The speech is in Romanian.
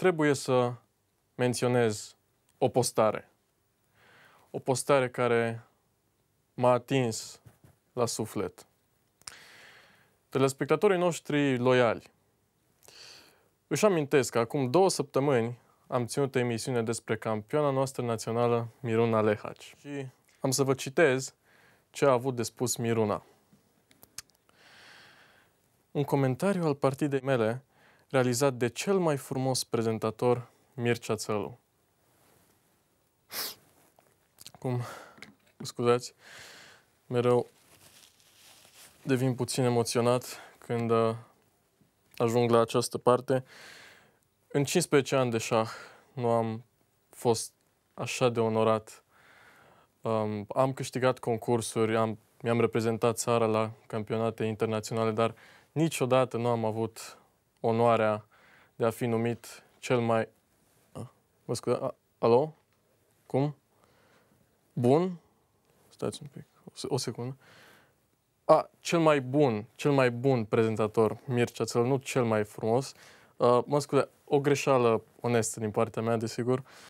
trebuie să menționez o postare. O postare care m-a atins la suflet. Telespectatorii noștri loiali își amintesc că acum două săptămâni am ținut emisiune despre campioana noastră națională Miruna Lehaci. Și am să vă citez ce a avut de spus Miruna. Un comentariu al partidei mele realizat de cel mai frumos prezentator, Mircea Țălu. Cum, scuzați, mereu devin puțin emoționat când uh, ajung la această parte. În 15 ani de șah nu am fost așa de onorat. Um, am câștigat concursuri, am, mi-am reprezentat țara la campionate internaționale, dar niciodată nu am avut onoarea de a fi numit cel mai... Vă scuze, alo? Cum? Bun? Stați un pic, o secundă. A, cel mai bun, cel mai bun prezentator, Mircea Țăl, nu cel mai frumos. Uh, mă scuze, o greșeală onestă din partea mea, desigur.